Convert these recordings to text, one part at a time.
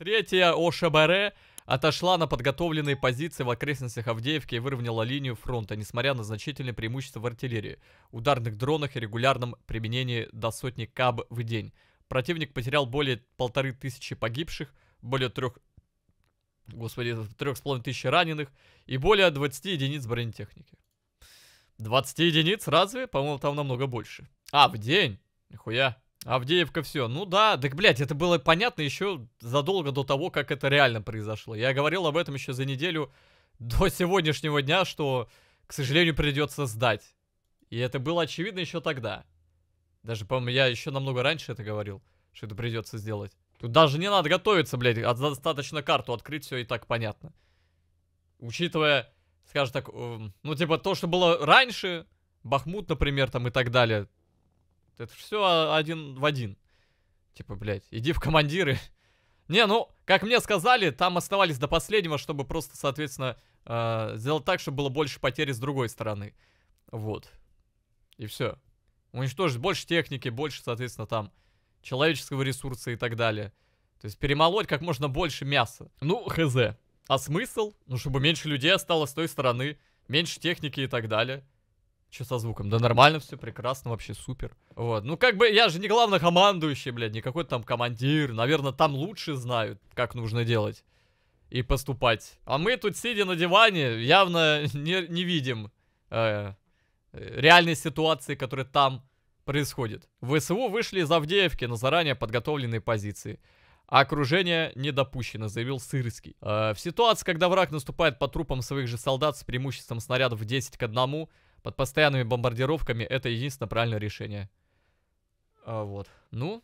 Третья ОШБР отошла на подготовленные позиции в окрестностях Авдеевки и выровняла линию фронта, несмотря на значительное преимущество в артиллерии, ударных дронах и регулярном применении до сотни КАБ в день. Противник потерял более полторы тысячи погибших, более трех... Господи, трех с половиной тысяч раненых и более 20 единиц бронетехники. 20 единиц? Разве? По-моему, там намного больше. А, в день? Нихуя. Авдеевка все. Ну да, так, блядь, это было понятно еще задолго до того, как это реально произошло. Я говорил об этом еще за неделю до сегодняшнего дня, что, к сожалению, придется сдать. И это было очевидно еще тогда. Даже, по-моему, я еще намного раньше это говорил, что это придется сделать. Тут даже не надо готовиться, блядь, а достаточно карту открыть, все и так понятно. Учитывая, скажем так, эм, ну, типа, то, что было раньше, Бахмут, например, там и так далее, это все один в один. Типа, блядь, иди в командиры. Не, ну, как мне сказали, там оставались до последнего, чтобы просто, соответственно, э, сделать так, чтобы было больше потери с другой стороны. Вот. И все. Уничтожить больше техники, больше, соответственно, там человеческого ресурса и так далее. То есть перемолоть как можно больше мяса. Ну, хз. А смысл? Ну, чтобы меньше людей осталось с той стороны, меньше техники и так далее. Че со звуком? Да нормально все, прекрасно, вообще супер. Вот, ну как бы я же не главный командующий, блядь, не какой-то там командир. Наверное, там лучше знают, как нужно делать и поступать. А мы тут, сидя на диване, явно не, не видим э, реальной ситуации, которая там происходит. В СУ вышли из Авдеевки на заранее подготовленные позиции. окружение не допущено, заявил Сырский. Э, в ситуации, когда враг наступает по трупам своих же солдат с преимуществом снарядов 10 к 1, под постоянными бомбардировками это единственное правильное решение. А, вот. Ну,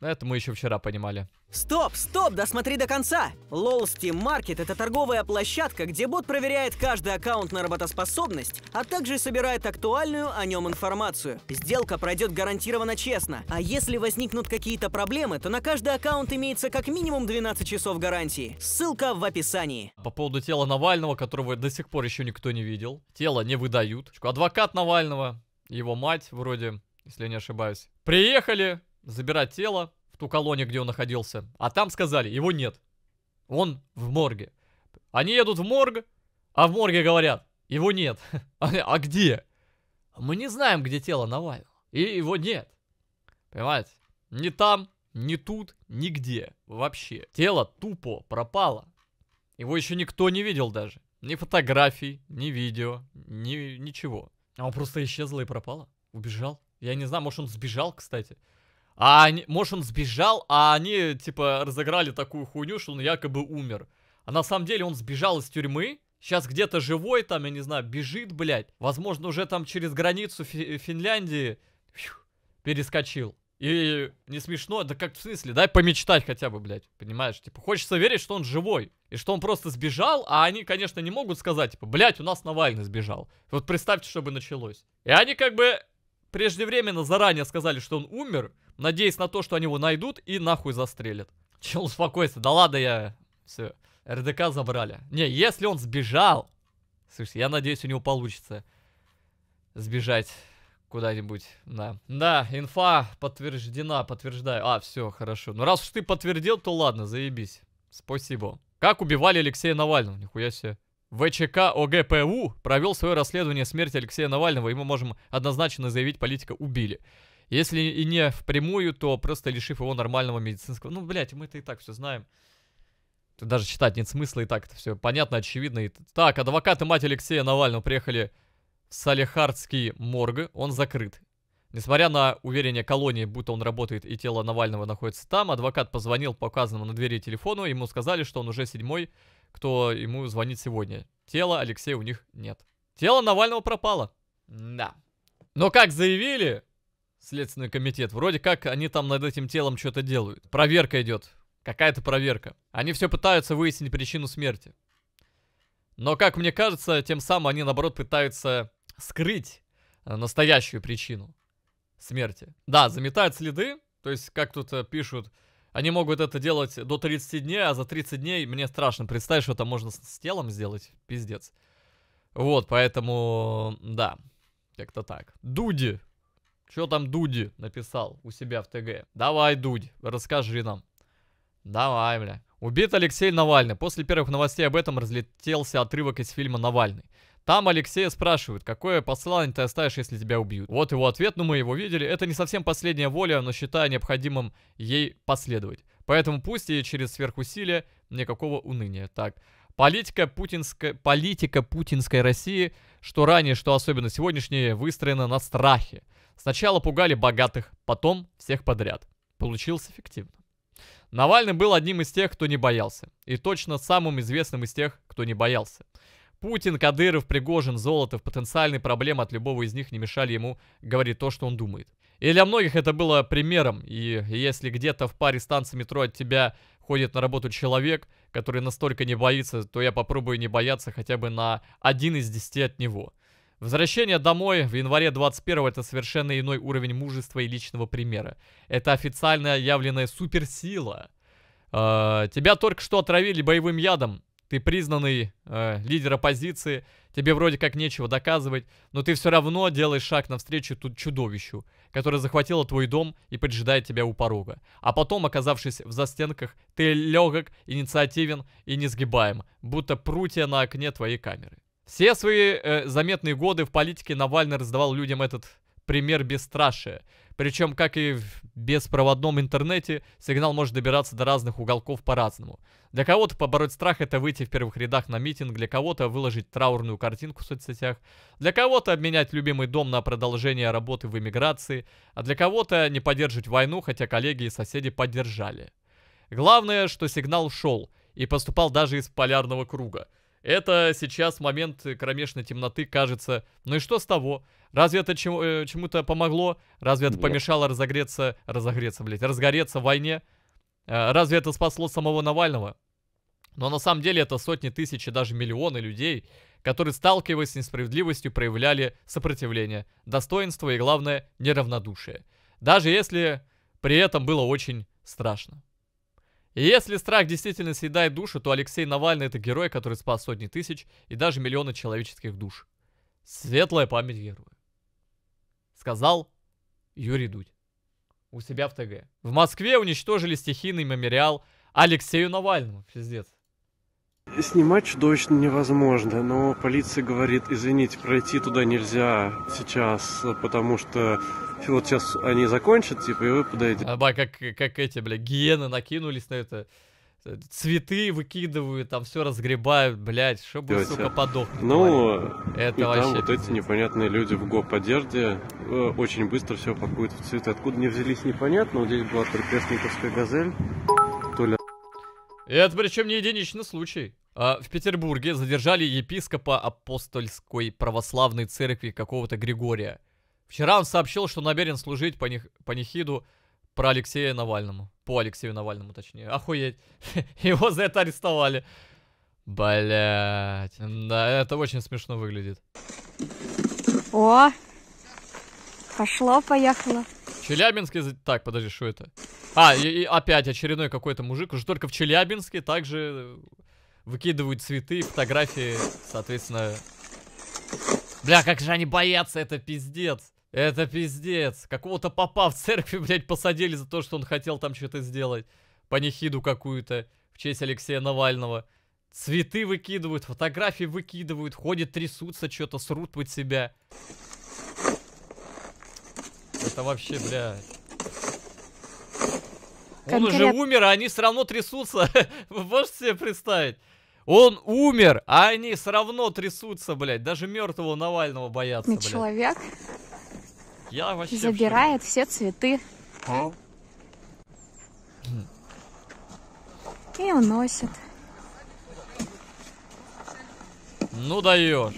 ну, это мы еще вчера понимали. Стоп, стоп, досмотри до конца! LOL Steam Market – это торговая площадка, где бот проверяет каждый аккаунт на работоспособность, а также собирает актуальную о нем информацию. Сделка пройдет гарантированно честно, а если возникнут какие-то проблемы, то на каждый аккаунт имеется как минимум 12 часов гарантии. Ссылка в описании. По поводу тела Навального, которого до сих пор еще никто не видел. Тело не выдают. Адвокат Навального, его мать вроде, если я не ошибаюсь, приехали забирать тело в ту колонию, где он находился. А там сказали, его нет. Он в морге. Они едут в морг, а в морге говорят, его нет. А, где? Мы не знаем, где тело Навального. И его нет. Понимаете? Не там, не тут, нигде. Вообще. Тело тупо пропало. Его еще никто не видел даже. Ни фотографий, ни видео, ни ничего. А он просто исчезло и пропало. Убежал. Я не знаю, может он сбежал, кстати. А они, может он сбежал, а они типа разыграли такую хуйню, что он якобы умер. А на самом деле он сбежал из тюрьмы, сейчас где-то живой там, я не знаю, бежит, блядь. Возможно, уже там через границу Фи Финляндии фью, перескочил. И не смешно, да как в смысле, дай помечтать хотя бы, блядь, понимаешь? Типа, хочется верить, что он живой, и что он просто сбежал, а они, конечно, не могут сказать, типа, блядь, у нас Навальный сбежал. Вот представьте, что бы началось. И они как бы преждевременно заранее сказали, что он умер, надеясь на то, что они его найдут и нахуй застрелят. Чел, успокойся, да ладно я... Все, РДК забрали. Не, если он сбежал... Слушай, я надеюсь, у него получится сбежать куда-нибудь, да. Да, инфа подтверждена, подтверждаю. А, все, хорошо. Ну, раз уж ты подтвердил, то ладно, заебись. Спасибо. Как убивали Алексея Навального, нихуя себе. ВЧК ОГПУ провел свое расследование смерти Алексея Навального, и мы можем однозначно заявить, политика убили. Если и не впрямую, то просто лишив его нормального медицинского... Ну, блядь, мы это и так все знаем. Тут даже читать нет смысла, и так это все понятно, очевидно. И... Так, адвокаты мать Алексея Навального приехали в Салихардский морг, он закрыт. Несмотря на уверение колонии, будто он работает и тело Навального находится там, адвокат позвонил по указанному на двери телефону, ему сказали, что он уже седьмой кто ему звонит сегодня. Тела Алексея у них нет. Тело Навального пропало. Да. Но как заявили, Следственный комитет, вроде как они там над этим телом что-то делают. Проверка идет. Какая-то проверка. Они все пытаются выяснить причину смерти. Но, как мне кажется, тем самым они, наоборот, пытаются скрыть э, настоящую причину смерти. Да, заметают следы, то есть, как тут э, пишут, они могут это делать до 30 дней, а за 30 дней мне страшно представить, что это можно с телом сделать. Пиздец. Вот, поэтому, да, как-то так. Дуди. Что там Дуди написал у себя в ТГ? Давай, Дудь, расскажи нам. Давай, бля. Убит Алексей Навальный. После первых новостей об этом разлетелся отрывок из фильма «Навальный». Там Алексея спрашивают, какое послание ты оставишь, если тебя убьют. Вот его ответ, ну, мы его видели. Это не совсем последняя воля, но считаю необходимым ей последовать. Поэтому пусть и через сверхусилие никакого уныния. Так, политика, путинска... политика путинской России, что ранее, что особенно сегодняшнее, выстроена на страхе. Сначала пугали богатых, потом всех подряд. Получилось эффективно. Навальный был одним из тех, кто не боялся. И точно самым известным из тех, кто не боялся. Путин, Кадыров, Пригожин, Золотов, потенциальные проблемы от любого из них не мешали ему говорить то, что он думает. И для многих это было примером, и если где-то в паре станций метро от тебя ходит на работу человек, который настолько не боится, то я попробую не бояться хотя бы на один из десяти от него. Возвращение домой в январе 21 это совершенно иной уровень мужества и личного примера. Это официально явленная суперсила. Э, тебя только что отравили боевым ядом, ты признанный э, лидер оппозиции, тебе вроде как нечего доказывать, но ты все равно делаешь шаг навстречу тут чудовищу, которое захватило твой дом и поджидает тебя у порога. А потом, оказавшись в застенках, ты легок, инициативен и несгибаем, будто прутья на окне твоей камеры. Все свои э, заметные годы в политике Навальный раздавал людям этот пример бесстрашия – причем, как и в беспроводном интернете, сигнал может добираться до разных уголков по-разному. Для кого-то побороть страх – это выйти в первых рядах на митинг, для кого-то выложить траурную картинку в соцсетях, для кого-то обменять любимый дом на продолжение работы в эмиграции, а для кого-то не поддерживать войну, хотя коллеги и соседи поддержали. Главное, что сигнал шел и поступал даже из полярного круга – это сейчас момент кромешной темноты кажется. Ну и что с того? Разве это чему, э, чему-то помогло? Разве это Нет. помешало разогреться, разогреться, блядь, разгореться в войне? Э, разве это спасло самого Навального? Но на самом деле это сотни тысяч и даже миллионы людей, которые, сталкиваясь с несправедливостью, проявляли сопротивление, достоинство и, главное, неравнодушие. Даже если при этом было очень страшно. Если страх действительно съедает душу, то Алексей Навальный это герой, который спас сотни тысяч и даже миллионы человеческих душ. Светлая память героя. Сказал Юрий Дудь. У себя в ТГ. В Москве уничтожили стихийный мемориал Алексею Навальному. Пиздец. Снимать чудовищно невозможно, но полиция говорит, извините, пройти туда нельзя сейчас, потому что Типа, вот сейчас они закончат, типа, и вы подаете. А, как, как эти, бля, гиены накинулись на это э, цветы выкидывают, там все разгребают, блядь, чтобы, Дайте. сука, подохнуть. Ну, тварь. это и вообще там вот эти непонятные люди в гоп одежде э, очень быстро все пакуют в цветы. Откуда не взялись, непонятно. Вот здесь была трехпестниковская газель, то ли... Это причем не единичный случай. А, в Петербурге задержали епископа апостольской православной церкви какого-то Григория. Вчера он сообщил, что намерен служить по, них, по Нихиду про Алексея Навальному. По Алексею Навальному, точнее. Охуеть. Его за это арестовали. Блять. Да, это очень смешно выглядит. О, пошло, поехало. Челябинске... Так, подожди, что это? А, и, и опять очередной какой-то мужик. Уже только в Челябинске также э, выкидывают цветы, фотографии, соответственно... Бля, как же они боятся, это пиздец. Это пиздец. Какого-то попа в церкви, блядь, посадили за то, что он хотел там что-то сделать. Панихиду какую-то в честь Алексея Навального. Цветы выкидывают, фотографии выкидывают, ходят, трясутся, что-то срут под себя. Это вообще, блядь. Он уже умер, а они все равно трясутся. Вы можете себе представить? Он умер, а они все равно трясутся, блядь. Даже мертвого Навального боятся, блядь. Человек я вообще... Забирает все цветы. А? И уносит. Ну даешь.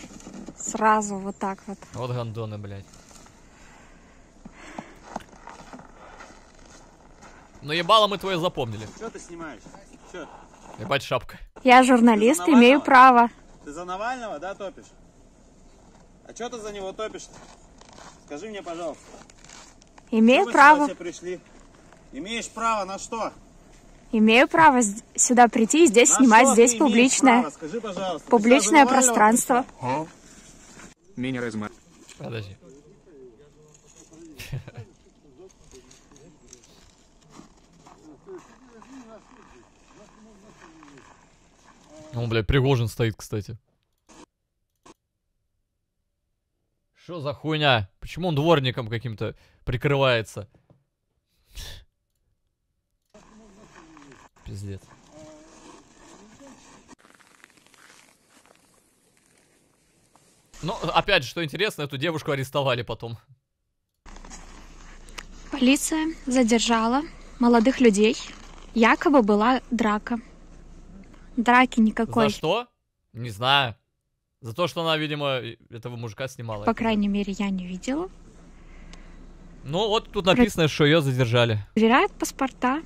Сразу вот так вот. Вот гандоны, блядь. Ну ебало мы твое запомнили. Что ты снимаешь? Что? Ебать шапка. Я журналист, имею право. Ты за Навального, да, топишь? А что ты за него топишь-то? Скажи мне, пожалуйста. Имею право. пришли? Имеешь право на что? Имею право сюда прийти и здесь на снимать, здесь публичное, Скажи, пожалуйста, публичное пространство. А? Меня Подожди. Он, ну, блядь, Пригожин стоит, кстати. Что за хуйня? Почему он дворником каким-то прикрывается? Пиздец. Ну, опять же, что интересно, эту девушку арестовали потом. Полиция задержала молодых людей. Якобы была драка. Драки никакой. За что? Не знаю. За то, что она, видимо, этого мужика снимала. По крайней мере, я не видела. Ну, вот тут написано, Про... что ее задержали. Проверяют паспорта.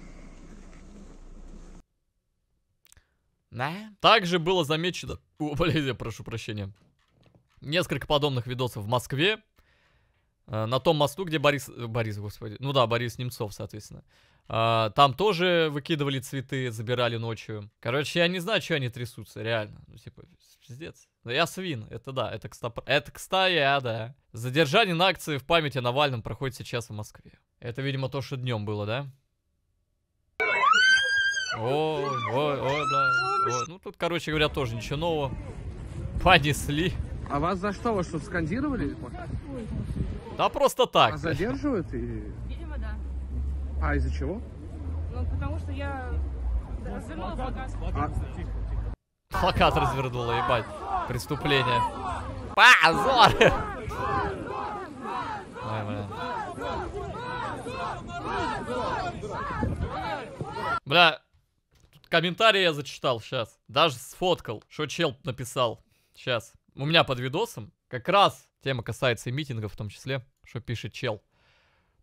Да. Также было замечено... О, блядь, я прошу прощения. Несколько подобных видосов в Москве. Э, на том мосту, где Борис... Борис, господи. Ну да, Борис Немцов, соответственно. А, там тоже выкидывали цветы, забирали ночью. Короче, я не знаю, что они трясутся, реально. Ну, типа, пиздец. Но ну, я свин, это да, это, кста, это кста я, да. Задержание на акции в память о Навальном проходит сейчас в Москве. Это, видимо, то, что днем было, да? О, ой, ой, да. Ой. Ну, тут, короче говоря, тоже ничего нового. Понесли. А вас за что? Вас что, скандировали? Да просто так. А задерживают и... А из-за чего? Ну, потому что я развернула плакат. А? Плакат развернула, ебать. Преступление. Позор! Ой, бля. Бля, комментарии я зачитал сейчас. Даже сфоткал, что чел написал. Сейчас. У меня под видосом как раз тема касается и митинга в том числе, что пишет чел.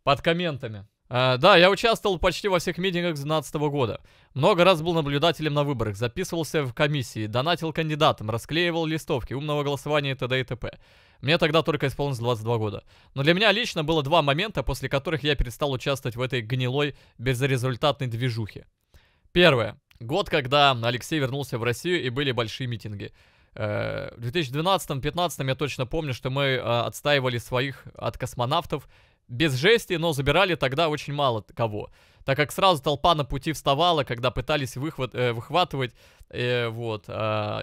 Под комментами. Э, да, я участвовал почти во всех митингах 2012 года. Много раз был наблюдателем на выборах, записывался в комиссии, донатил кандидатам, расклеивал листовки, умного голосования и т.д. и т.п. Мне тогда только исполнилось 22 года. Но для меня лично было два момента, после которых я перестал участвовать в этой гнилой, безрезультатной движухе. Первое. Год, когда Алексей вернулся в Россию и были большие митинги. Э, в 2012-2015 я точно помню, что мы э, отстаивали своих от космонавтов без жести, но забирали тогда очень мало кого. Так как сразу толпа на пути вставала, когда пытались выхват, э, выхватывать, э, вот. Э,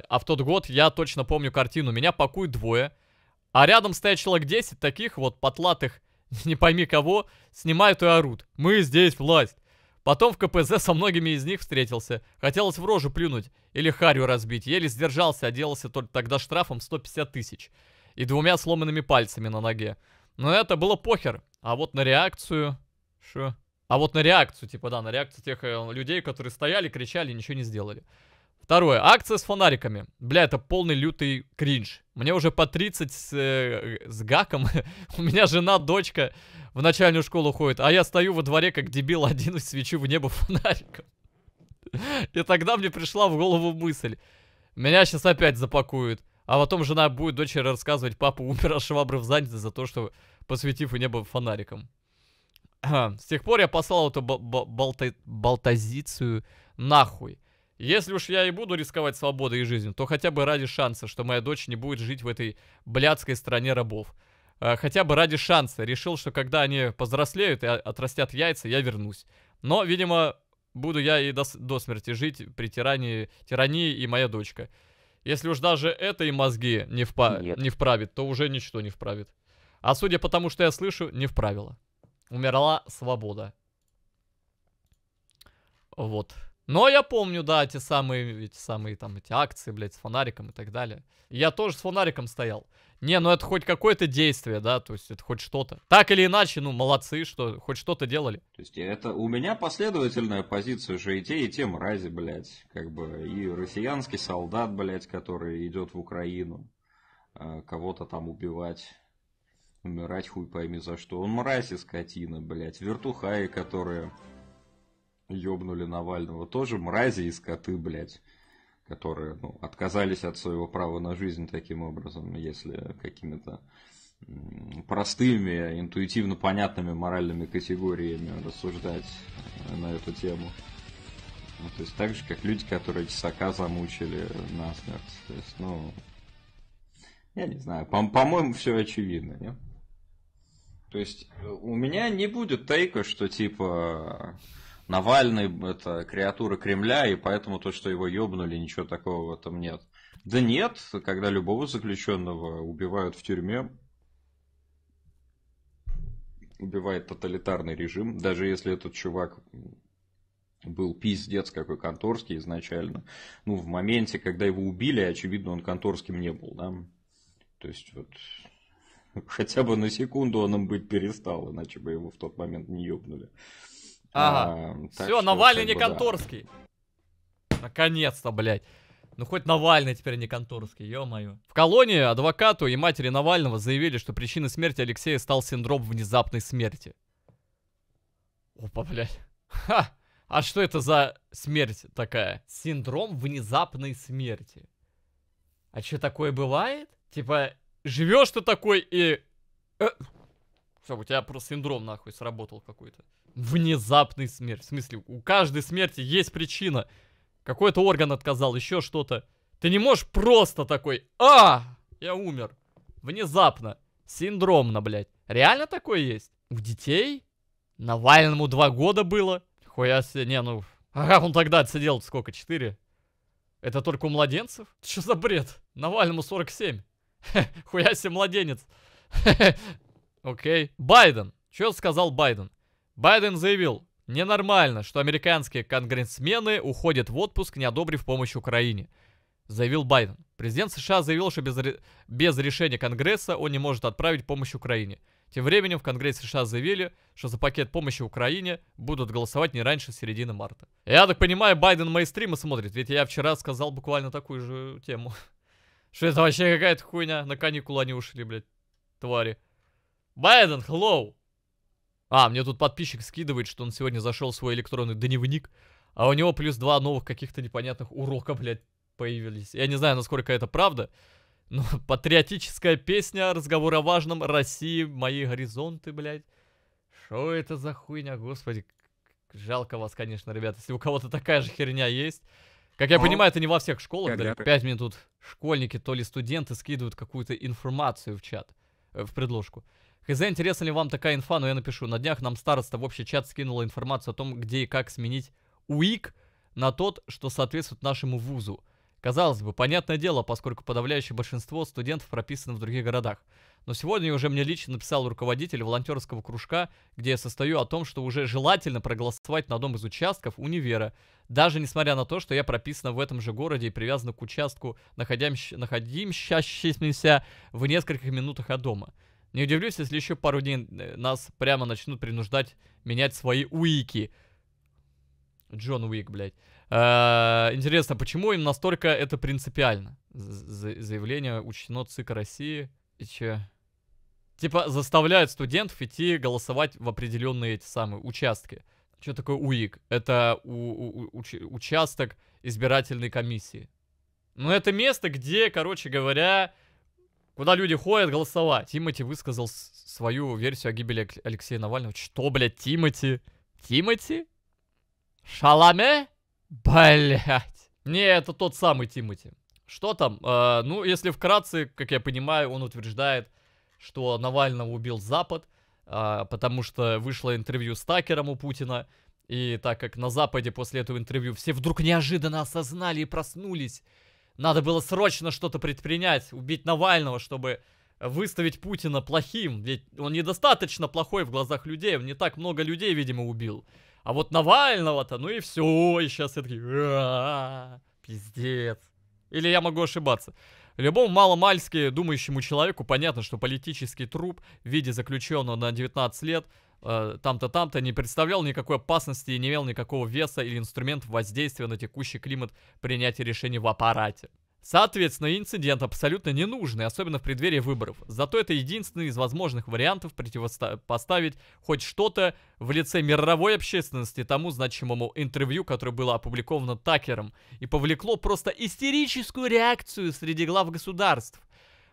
а в тот год я точно помню картину. Меня пакуют двое, а рядом стоят человек 10 таких вот потлатых, не пойми кого, снимают и орут. Мы здесь власть. Потом в КПЗ со многими из них встретился. Хотелось в рожу плюнуть или харю разбить. Еле сдержался, отделался а только тогда штрафом 150 тысяч и двумя сломанными пальцами на ноге. Но это было похер. А вот на реакцию... Что? А вот на реакцию, типа, да, на реакцию тех э, людей, которые стояли, кричали, ничего не сделали. Второе. Акция с фонариками. Бля, это полный лютый кринж. Мне уже по 30 с, э, с гаком. У меня жена, дочка в начальную школу ходит, а я стою во дворе, как дебил один, и свечу в небо фонариком. И тогда мне пришла в голову мысль. Меня сейчас опять запакуют. А потом жена будет дочери рассказывать, папа умер от а швабры в заднице за то, что посветив и небо фонариком. С тех пор я послал эту болтазицию нахуй. Если уж я и буду рисковать свободой и жизнью, то хотя бы ради шанса, что моя дочь не будет жить в этой блядской стране рабов. А, хотя бы ради шанса. Решил, что когда они повзрослеют и отрастят яйца, я вернусь. Но, видимо, буду я и до, до смерти жить при тирании, тирании и моя дочка. Если уж даже это и мозги не, впа не вправит, то уже ничто не вправит. А судя по тому, что я слышу, не в правила. Умерла свобода. Вот. Но я помню, да, те самые, эти самые там, эти акции, блядь, с фонариком и так далее. Я тоже с фонариком стоял. Не, ну это хоть какое-то действие, да, то есть это хоть что-то. Так или иначе, ну, молодцы, что хоть что-то делали. То есть это у меня последовательная позиция, что и те, и те мрази, блядь, как бы, и россиянский солдат, блядь, который идет в Украину э, кого-то там убивать умирать хуй пойми за что. Он мразь и скотина, блядь. Вертухаи, которые ёбнули Навального, тоже мрази и скоты, блядь. Которые ну, отказались от своего права на жизнь таким образом, если какими-то простыми, интуитивно понятными моральными категориями рассуждать э, на эту тему. Ну, то есть так же, как люди, которые тесака замучили насмерть. То есть, ну, я не знаю, по- по-моему, все очевидно, нет? То есть э, у меня не будет тейка, что типа Навальный это креатура Кремля, и поэтому то, что его ёбнули, ничего такого в этом нет. Да нет, когда любого заключенного убивают в тюрьме, убивает тоталитарный режим, даже если этот чувак был пиздец какой конторский изначально. Ну, в моменте, когда его убили, очевидно, он конторским не был, да? То есть, вот, Хотя бы на секунду он им быть перестал, иначе бы его в тот момент не ёбнули. Ага. А, Все, Навальный как не бы, конторский. Да. Наконец-то, блядь. Ну хоть Навальный теперь не конторский, ё-моё. В колонии адвокату и матери Навального заявили, что причиной смерти Алексея стал синдром внезапной смерти. Опа, блядь. Ха! А что это за смерть такая? Синдром внезапной смерти. А что такое бывает? Типа, живешь ты такой и... Э, Все, у тебя просто синдром нахуй сработал какой-то. Внезапный смерть. В смысле, у каждой смерти есть причина. Какой-то орган отказал, еще что-то. Ты не можешь просто такой, а, я умер. Внезапно. Синдромно, блядь. Реально такое есть? У детей? Навальному два года было? Хуя себе, не, ну... Ага, он тогда отсидел сколько, четыре? Это только у младенцев? Что за бред? Навальному 47. Хуя себе младенец. Окей. Байден. Что сказал Байден? Байден заявил, ненормально, что американские конгрессмены уходят в отпуск, не одобрив помощь Украине. Заявил Байден. Президент США заявил, что без, ре... без решения Конгресса он не может отправить помощь Украине. Тем временем в Конгрессе США заявили, что за пакет помощи Украине будут голосовать не раньше середины марта. Я так понимаю, Байден мои стримы смотрит, ведь я вчера сказал буквально такую же тему. Что это вообще какая-то хуйня? На каникулы они ушли, блядь. Твари. Байден, хлоу. А, мне тут подписчик скидывает, что он сегодня зашел в свой электронный дневник, а у него плюс два новых каких-то непонятных урока, блядь, появились. Я не знаю, насколько это правда, но патриотическая песня, разговор о важном, России, мои горизонты, блядь. Что это за хуйня, господи? Жалко вас, конечно, ребят, если у кого-то такая же херня есть. Как я понимаю, это не во всех школах. да? пять минут школьники, то ли студенты скидывают какую-то информацию в чат, э, в предложку. Хз, интересна ли вам такая инфа, но ну, я напишу. На днях нам староста в общий чат скинула информацию о том, где и как сменить УИК на тот, что соответствует нашему вузу. Казалось бы, понятное дело, поскольку подавляющее большинство студентов прописано в других городах. Но сегодня уже мне лично написал руководитель волонтерского кружка, где я состою о том, что уже желательно проголосовать на одном из участков универа, даже несмотря на то, что я прописана в этом же городе и привязана к участку, находящемуся в нескольких минутах от дома. Не удивлюсь, если еще пару дней э, нас прямо начнут принуждать менять свои уики. Джон Уик, блядь. Uh, интересно, почему им настолько это принципиально? З заявление учтено ЦИК России. И че? типа заставляют студентов идти голосовать в определенные эти самые участки. Что такое УИК? Это у, у, уч, участок избирательной комиссии. Ну, это место, где, короче говоря, куда люди ходят голосовать. Тимати высказал свою версию о гибели Алексея Навального. Что, блядь, Тимати? Тимати? Шаламе? Блять. Не, это тот самый Тимати. Что там? Э, ну, если вкратце, как я понимаю, он утверждает, что Навального убил Запад, а, потому что вышло интервью с Такером у Путина, и так как на Западе после этого интервью все вдруг неожиданно осознали и проснулись, надо было срочно что-то предпринять, убить Навального, чтобы выставить Путина плохим, ведь он недостаточно плохой в глазах людей, он не так много людей, видимо, убил. А вот Навального-то, ну и все, и сейчас все такие, «А, пиздец. Или я могу ошибаться. Любому маломальски думающему человеку понятно, что политический труп в виде заключенного на 19 лет э, там-то там-то не представлял никакой опасности и не имел никакого веса или инструмент воздействия на текущий климат принятия решений в аппарате. Соответственно, инцидент абсолютно ненужный, особенно в преддверии выборов. Зато это единственный из возможных вариантов противопоставить хоть что-то в лице мировой общественности тому значимому интервью, которое было опубликовано Такером, и повлекло просто истерическую реакцию среди глав государств,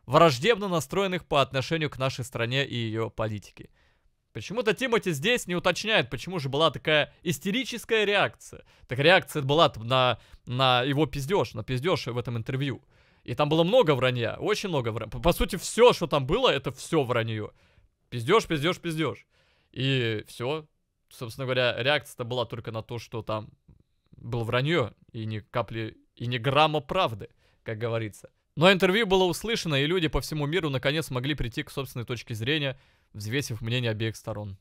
враждебно настроенных по отношению к нашей стране и ее политике. Почему-то Тимати здесь не уточняет, почему же была такая истерическая реакция. Так реакция была на, на его пиздеж, на пиздеж в этом интервью. И там было много вранья, очень много вранья. По, по сути, все, что там было, это все вранье. Пиздеж, пиздеж, пиздеж. И все. Собственно говоря, реакция-то была только на то, что там было вранье, и ни капли, и ни грамма правды, как говорится. Но интервью было услышано, и люди по всему миру наконец могли прийти к собственной точке зрения – взвесив мнение обеих сторон.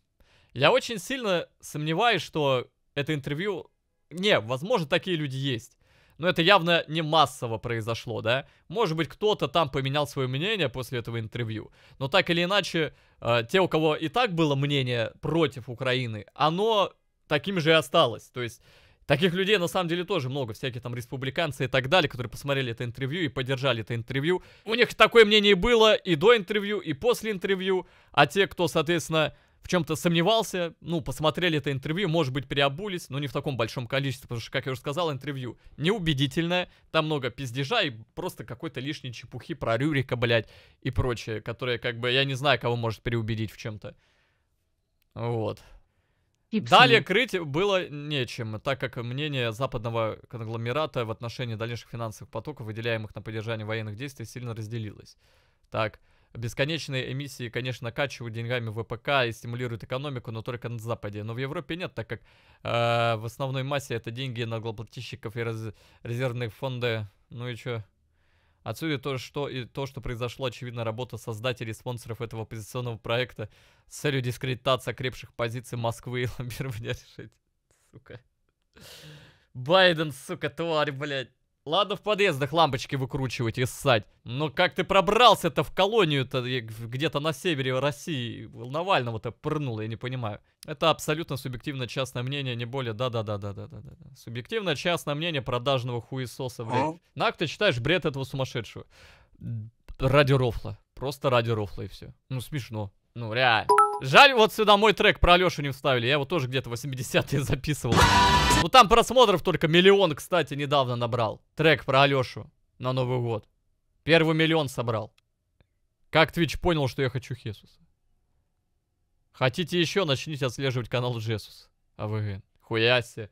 Я очень сильно сомневаюсь, что это интервью... Не, возможно, такие люди есть. Но это явно не массово произошло, да? Может быть, кто-то там поменял свое мнение после этого интервью. Но так или иначе, э, те, у кого и так было мнение против Украины, оно таким же и осталось. То есть Таких людей на самом деле тоже много, всякие там республиканцы и так далее, которые посмотрели это интервью и поддержали это интервью. У них такое мнение было и до интервью, и после интервью, а те, кто, соответственно, в чем-то сомневался, ну, посмотрели это интервью, может быть, переобулись, но не в таком большом количестве, потому что, как я уже сказал, интервью неубедительное, там много пиздежа и просто какой-то лишней чепухи про Рюрика, блядь, и прочее, которое, как бы, я не знаю, кого может переубедить в чем-то. Вот. Пипсами. Далее крыть было нечем, так как мнение западного конгломерата в отношении дальнейших финансовых потоков, выделяемых на поддержание военных действий, сильно разделилось. Так, бесконечные эмиссии, конечно, накачивают деньгами ВПК и стимулируют экономику, но только на Западе. Но в Европе нет, так как э, в основной массе это деньги налогоплательщиков и раз, резервные фонды. Ну и что? Отсюда то, что, и то, что произошло, очевидно, работа создателей и спонсоров этого оппозиционного проекта с целью дискредитации крепших позиций Москвы и лоббирования решить. Сука. Байден, сука, тварь, блядь. Ладно, в подъездах лампочки выкручивать и ссать. Но как ты пробрался-то в колонию-то где-то на севере России? Навального-то прыгнул, я не понимаю. Это абсолютно субъективно частное мнение, не более. Да-да-да-да-да-да. да. Субъективно частное мнение продажного хуесоса. Блядь. Нак, ты читаешь бред этого сумасшедшего? Ради рофла. Просто ради рофла и все. Ну, смешно. Ну, реально. Жаль, вот сюда мой трек про Алёшу не вставили. Я его тоже где-то 80-е записывал. Ну там просмотров только миллион, кстати, недавно набрал. Трек про Алёшу на Новый год. Первый миллион собрал. Как Твич понял, что я хочу Хесуса? Хотите еще, начните отслеживать канал Джесус. А вы, Хуясе.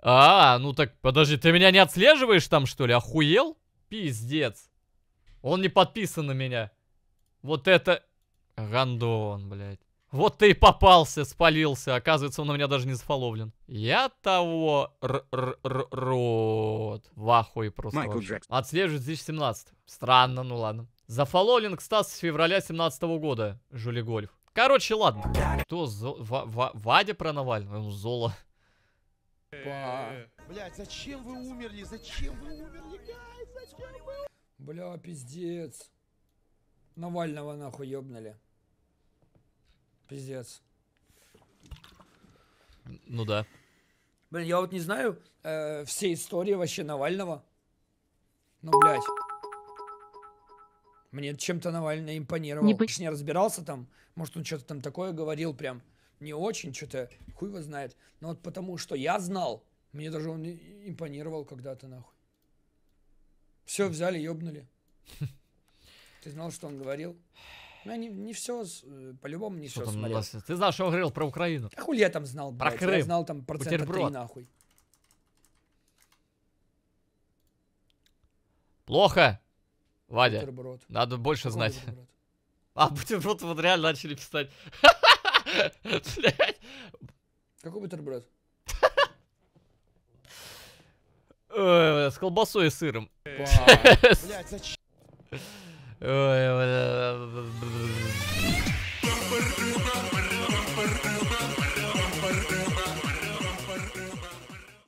А, ну так подожди, ты меня не отслеживаешь там, что ли? Охуел? Пиздец. Он не подписан на меня. Вот это... Гандон, блядь. Вот ты и попался, спалился. Оказывается, он у меня даже не зафоловлен. Я того рот. В ахуе просто. Майкл Джексон. Отслеживает 2017. Странно, ну ладно. Зафоловлен, кстати, с февраля 17 -го года. Жули Гольф. Короче, ладно. Кто? Зо... Ва Ва Вадя про Навального? Зола. Блять, зачем вы умерли? Зачем вы умерли, Бля, пиздец. Навального нахуй ёбнули. Пиздец. Ну да. Блин, я вот не знаю э, всей истории вообще Навального. Ну, блядь. Мне чем-то Навальный импонировал. Не, бы... не разбирался там. Может, он что-то там такое говорил прям. Не очень, что-то хуй его знает. Но вот потому, что я знал, мне даже он импонировал когда-то, нахуй. Все взяли, ёбнули. Ты знал, что он говорил? Ну, не, не все, э, по-любому не что все смотрел. Нас... Ты знал, что он говорил про Украину? А хули я там знал, блядь. Про Крым. Я знал там процента Бутерброд. 3 нахуй. Плохо, Вадя. Бутерброд. Надо больше Какой знать. Бутерброд? А, бутерброд вот реально начали писать. Какой бутерброд? Э, с колбасой и сыром. Блять, зачем? Ouais, ouais, ouais, ouais, ouais, ouais, ouais.